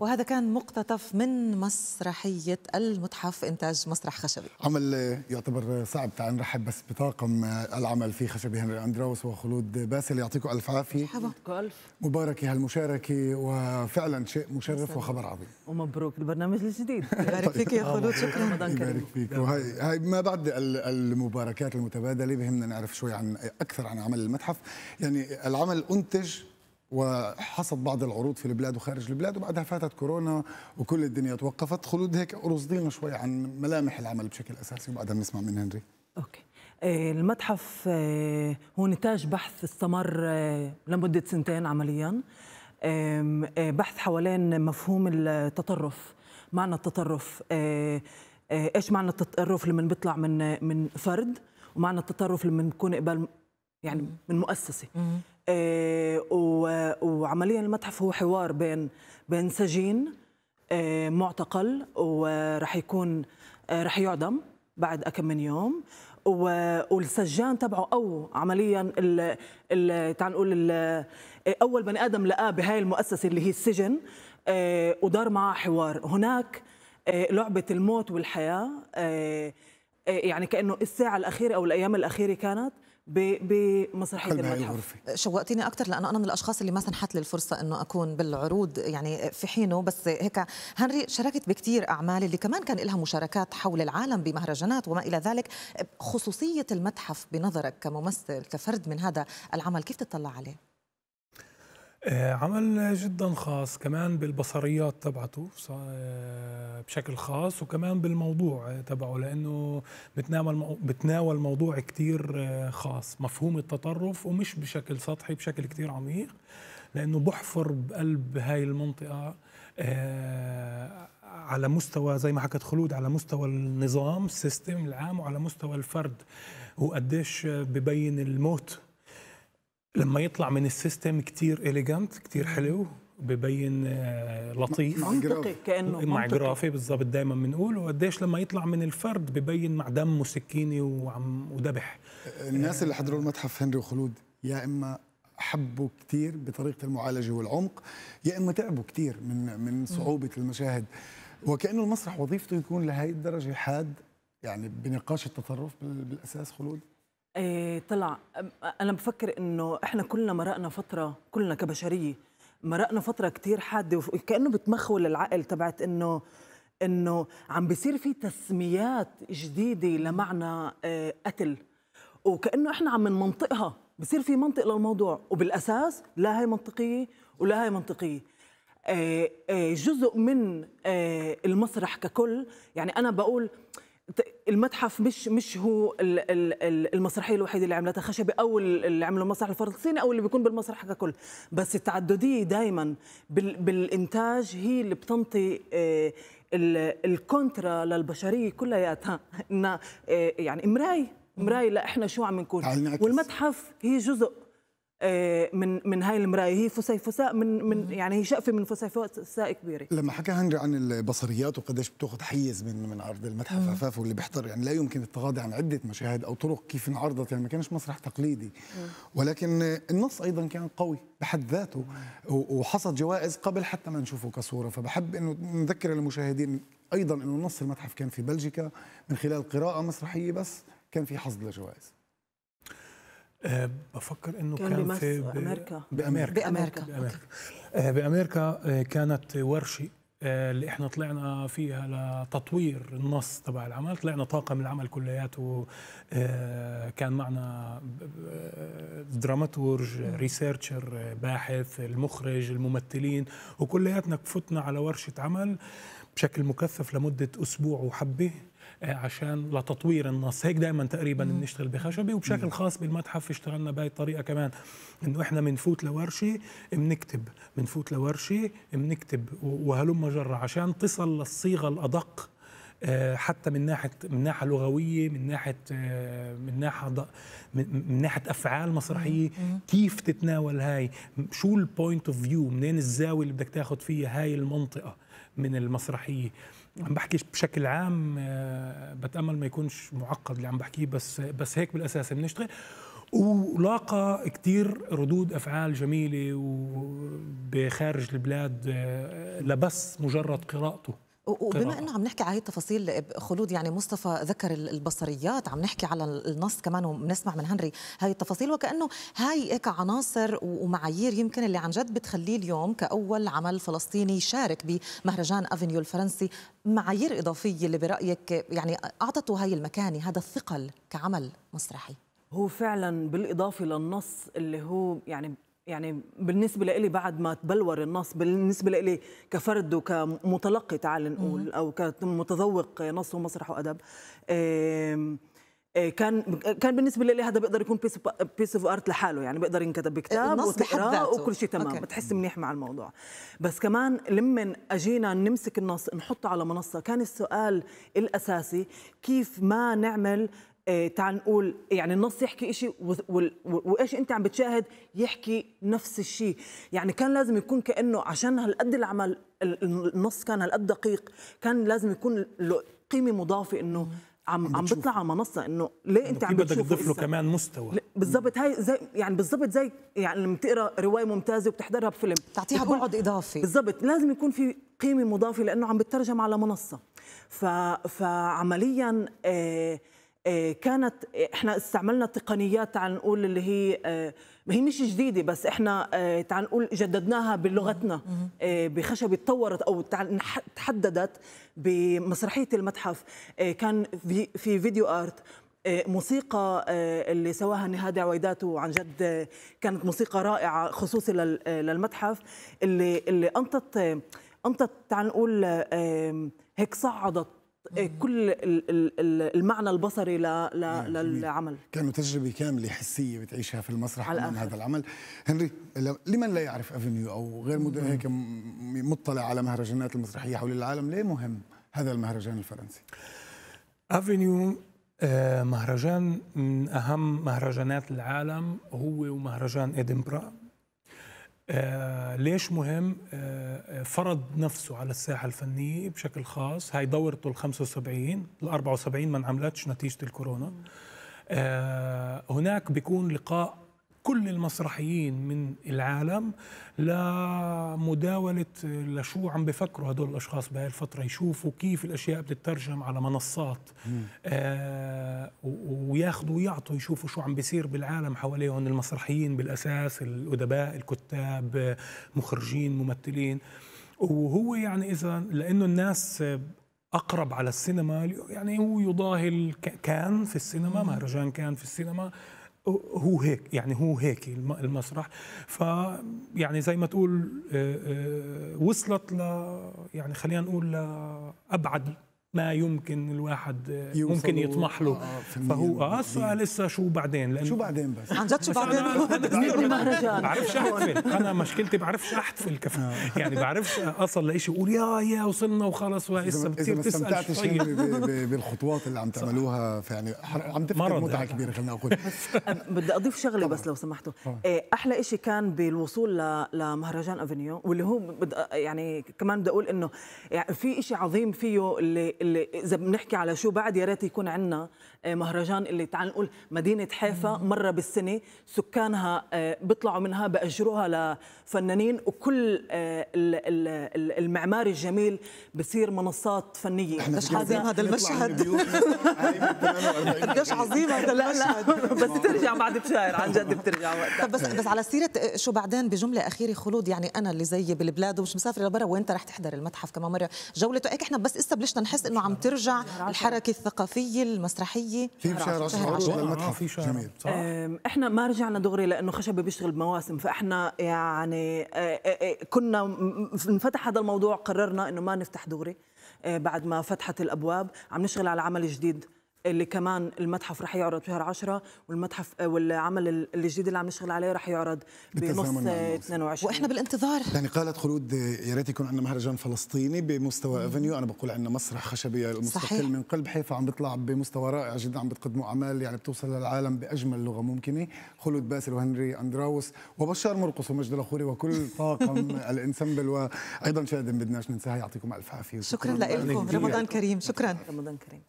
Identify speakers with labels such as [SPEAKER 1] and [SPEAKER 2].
[SPEAKER 1] وهذا كان مقتطف من مسرحية المتحف إنتاج مسرح خشبي
[SPEAKER 2] عمل يعتبر صعب تعال نرحب بس بطاقم العمل في خشبي هنري أندراوس وخلود باسل يعطيكم ألف عافية ألف مباركة هالمشاركة وفعلا شيء مشرف وخبر عظيم
[SPEAKER 3] ومبروك البرنامج الجديد يبارك فيك يا خلود طيب. شكرا رمضان يبارك فيك وهي
[SPEAKER 2] هاي ما بعد المباركات المتبادلة بهمنا نعرف شوي عن أكثر عن عمل المتحف يعني العمل أنتج وحصد بعض العروض في البلاد وخارج البلاد وبعدها فاتت كورونا وكل الدنيا توقفت خلود هيك رصدينا شوي عن ملامح العمل بشكل اساسي وبعدها بنسمع من هنري
[SPEAKER 3] اوكي آه، المتحف آه، هو نتاج بحث استمر آه، لمده سنتين عمليا بحث حوالين مفهوم التطرف معنى التطرف ايش معنى التطرف لما بيطلع من من فرد ومعنى التطرف لما من بكون قبل يعني من مؤسسه آه، وعمليا المتحف هو حوار بين بين سجين آه، معتقل ورح يكون آه، رح يعدم بعد كم من يوم والسجان تبعه او عمليا ال ال تعال نقول اول بني ادم لقاه بهاي المؤسسه اللي هي السجن ودار معاه حوار هناك لعبه الموت والحياه يعني كانه الساعه الاخيره او الايام الاخيره كانت بمسرحيه المتحف شوقتيني اكثر لانه انا من الاشخاص اللي ما سنحت لي الفرصه انه اكون
[SPEAKER 1] بالعروض يعني في حينه بس هيك هنري شاركت بكثير اعمال اللي كمان كان لها مشاركات حول العالم بمهرجانات وما الى ذلك خصوصيه المتحف بنظرك كممثل كفرد من هذا العمل كيف تطلع عليه
[SPEAKER 4] آه، عمل جدا خاص كمان بالبصريات تبعته آه، بشكل خاص وكمان بالموضوع آه، تبعه لانه بتناول بتناول موضوع كثير خاص مفهوم التطرف ومش بشكل سطحي بشكل كثير عميق لانه بحفر بقلب هاي المنطقه على مستوى زي ما حكت خلود على مستوى النظام السيستم العام وعلى مستوى الفرد وقديش ببين الموت لما يطلع من السيستم كتير إليجانت كتير حلو ببين آه، لطيف منطقي كانه مع جرافي بالضبط دايما بنقول وقديش لما يطلع من الفرد ببين مع دم وسكينه وعم وذبح الناس اللي حضروا
[SPEAKER 2] المتحف هنري وخلود يا اما حبوا كثير بطريقه المعالجه والعمق يا اما تعبوا كثير من من صعوبه المشاهد وكانه المسرح وظيفته يكون لهي الدرجه حاد يعني بنقاش التطرف بالاساس خلود
[SPEAKER 3] إيه طلع انا بفكر انه احنا كلنا مرقنا فتره كلنا كبشريه مرقنا فتره كتير حاده وكانه بتمخول العقل تبعت انه انه عم بيصير في تسميات جديده لمعنى إيه قتل وكانه احنا عم نمنطقها بصير في منطق للموضوع وبالاساس لا هي منطقيه ولا هي منطقيه إيه،, إيه جزء من إيه، المسرح ككل يعني انا بقول المتحف مش مش هو المسرحيه الوحيده اللي عملتها خشبه او اللي عمله المسرح الفلسطيني او اللي بيكون بالمسرح ككل بس التعدديه دائما بالانتاج هي اللي بتنطي آه، الكونترا للبشريه كلياتها انها آه، يعني مراي مراي احنا شو عم نكون والمتحف هي جزء آه، من من هاي المرايه هي فسيفساء من من يعني هي شقفه من فسيفساء كبيره
[SPEAKER 2] لما حكى هنري عن البصريات وقديش بتاخذ حيز من من عرض المتحف عفاف واللي بيحضر يعني لا يمكن التغاضي عن عده مشاهد او طرق كيف انعرضت يعني ما كانش مسرح تقليدي ولكن النص ايضا كان قوي بحد ذاته وحصد جوائز قبل حتى ما نشوفه كصوره فبحب انه نذكر المشاهدين ايضا انه نص المتحف كان في بلجيكا من خلال قراءه مسرحيه بس كان في حصد لجوائز
[SPEAKER 4] أه بفكر انه كان, كان في بامريكا بامريكا بامريكا بامريكا, أه بأمريكا أه كانت ورشه آه، اللي احنا طلعنا فيها لتطوير النص تبع العمل طلعنا طاقم العمل كلياته آه، كان معنا آه، دراماتورج ريسيرشر باحث المخرج الممثلين وكلياتنا فتنا على ورشه عمل بشكل مكثف لمده اسبوع وحبه آه، عشان لتطوير النص هيك دائما تقريبا بنشتغل بخشبي وبشكل خاص بالمتحف اشتغلنا بهي الطريقه كمان انه احنا بنفوت لورشه بنكتب بنفوت لورشه بنكتب وهلم جره عشان تصل للصيغه الادق آه، حتى من ناحيه من ناحيه لغويه من ناحيه آه، من ناحيه من ناحيه افعال مسرحيه كيف تتناول هاي شو البوينت اوف فيو منين الزاويه اللي بدك تاخذ فيها هاي المنطقه من المسرحيه عم بحكي بشكل عام آه، بتامل ما يكونش معقد اللي عم بحكيه بس بس هيك بالاساس بنشتغل ولاقى كثير ردود افعال جميله وبخارج البلاد آه، لبس مجرد قراءته
[SPEAKER 1] وبما انه عم نحكي على هي التفاصيل خلود يعني مصطفى ذكر البصريات عم نحكي على النص كمان وبنسمع من هنري هاي التفاصيل وكانه هاي هيك عناصر ومعايير يمكن اللي عن جد بتخليه اليوم كاول عمل فلسطيني يشارك بمهرجان افنيو الفرنسي معايير اضافيه اللي برايك يعني اعطته هاي المكانه هذا الثقل كعمل مسرحي
[SPEAKER 3] هو فعلا بالاضافه للنص اللي هو يعني يعني بالنسبه لإلي بعد ما تبلور النص بالنسبه لإلي كفرد وكمتلقي تعال نقول او كمتذوق نص ومسرح وادب آه، كان كان بالنسبه لي هذا بيقدر يكون بيس بيس اوف ارت لحاله يعني بيقدر ينكتب بكتاب وتقراه وكل شيء تمام أوكي. بتحس منيح مع الموضوع بس كمان لما اجينا نمسك النص نحطه على منصه كان السؤال الاساسي كيف ما نعمل آه، تعال نقول يعني النص يحكي شيء وايش انت عم بتشاهد يحكي نفس الشيء يعني كان لازم يكون كانه عشان هالقد العمل النص كان هالقد دقيق كان لازم يكون له قيمه مضافه انه عم عم بيطلع على منصه انه ليه انت عم بدك تضيف له كمان مستوى بالضبط هاي زي يعني بالضبط زي يعني لما تقرا روايه ممتازه وبتحضرها بفيلم تعطيها بعد اضافي بالضبط لازم يكون في قيمه مضافه لانه عم بترجم على منصه ف فعمليا آه آه، كانت آه، احنا استعملنا تقنيات تعال نقول اللي هي آه، هي مش جديده بس احنا تعال نقول جددناها بلغتنا بخشبه تطورت او تحددت بمسرحيه المتحف كان في فيديو ارت موسيقى اللي سواها نهاد عويدات وعن جد كانت موسيقى رائعه خصوصي للمتحف اللي اللي انطت انطت تعال نقول هيك صعدت إيه، كل المعنى البصري نعم، للعمل
[SPEAKER 2] كانوا تجربه كامله حسيه بتعيشها في المسرح على هذا العمل هنري لمن لا يعرف افنيو او غير هيك مطلع على مهرجانات المسرحيه حول العالم ليه مهم هذا المهرجان الفرنسي
[SPEAKER 4] افنيو آه، مهرجان من اهم مهرجانات العالم هو ومهرجان ادنبرا آه، ليش مهم آه، آه، فرض نفسه على الساحة الفنية بشكل خاص هاي دورته ال 75 ال 74 ما انعملتش نتيجة الكورونا هناك بيكون لقاء كل المسرحيين من العالم لمداولة لشو عم بفكروا هدول الأشخاص بهاي الفترة يشوفوا كيف الأشياء بتترجم على منصات آه وياخذوا ويعطوا يشوفوا شو عم بيصير بالعالم حواليهم المسرحيين بالأساس الأدباء الكتاب مخرجين ممثلين وهو يعني إذا لأنه الناس اقرب على السينما يعني هو يضاهي كان في السينما مهرجان كان في السينما هو هيك يعني هو هيك المسرح ف يعني زي ما تقول آه، آه، وصلت ل يعني خلينا نقول لابعد ما يمكن الواحد ممكن يطمح له آه، فهو اه السؤال لسه شو بعدين لأن شو بعدين بس عن جد شو بعدين المهرجان بعرفش احتفل انا مشكلتي بعرفش احتفل كمان آه. يعني بعرفش اصل لشيء اقول يا يا وصلنا وخلص لسه بتصير تسال ما استمتعتش
[SPEAKER 2] بالخطوات اللي عم تعملوها فيعني عم تفقد متعه يعني. كبيره خلينا اقول بدي اضيف
[SPEAKER 3] شغله بس لو سمحتوا آه. إيه، احلى شيء كان بالوصول لمهرجان افنيو واللي هو يعني كمان بدي اقول انه يعني في شيء عظيم فيه اللي اللي اذا بنحكي على شو بعد يا ريت يكون عندنا آه، مهرجان اللي تعال نقول مدينه حيفا مره بالسنه سكانها آه، بيطلعوا منها باجروها لفنانين وكل آه، المعماري الجميل بصير منصات فنيه قديش عظيم هذا المشهد قديش عظيم هذا المشهد بس ترجع بعد بشهر عن جد بترجع وقتها بس بس
[SPEAKER 1] على سيره شو بعدين بجمله اخيره خلود يعني انا اللي زيي بالبلاد ومش مسافره لبرا وانت رح تحضر المتحف كمان مره جولته هيك احنا بس اسا بلشنا نحس انه عم ترجع
[SPEAKER 3] الحركه الثقافيه المسرحيه الشهريه في بشهر عروض للمتحف آه، في
[SPEAKER 4] شهر جميل صح؟
[SPEAKER 3] احنا ما رجعنا دغري لانه خشبه بيشتغل بمواسم فاحنا يعني آه، آه، كنا انفتح هذا الموضوع قررنا انه ما نفتح دغري بعد ما فتحت الابواب عم نشتغل على عمل جديد اللي كمان المتحف رح يعرض بشهر 10 والمتحف والعمل الجديد اللي عم نشتغل عليه رح يعرض بنص 22 واحنا بالانتظار
[SPEAKER 2] يعني قالت خلود يا ريت يكون عندنا مهرجان فلسطيني بمستوى افنيو انا بقول عندنا مسرح خشبي المستقل من قلب حيفا عم بيطلع بمستوى رائع جدا عم بتقدموا اعمال يعني بتوصل للعالم باجمل لغه ممكنه خلود باسل وهنري اندراوس وبشار مرقص ومجد الاخوري وكل طاقم الانسمبل وايضا شادن بدناش ننساها يعطيكم الف عافيه شكرا لكم رمضان
[SPEAKER 3] كريم شكرا رمضان كريم